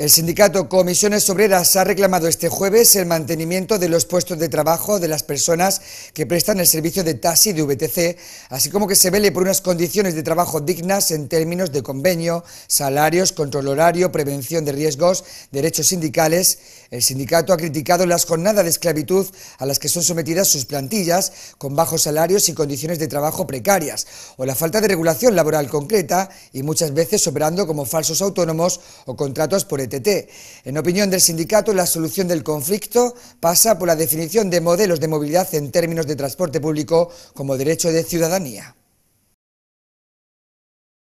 El sindicato Comisiones Obreras ha reclamado este jueves el mantenimiento de los puestos de trabajo de las personas que prestan el servicio de taxi de VTC, así como que se vele por unas condiciones de trabajo dignas en términos de convenio, salarios, control horario, prevención de riesgos, derechos sindicales. El sindicato ha criticado las jornadas de esclavitud a las que son sometidas sus plantillas, con bajos salarios y condiciones de trabajo precarias, o la falta de regulación laboral concreta y muchas veces operando como falsos autónomos o contratos por en opinión del sindicato, la solución del conflicto pasa por la definición de modelos de movilidad en términos de transporte público como derecho de ciudadanía.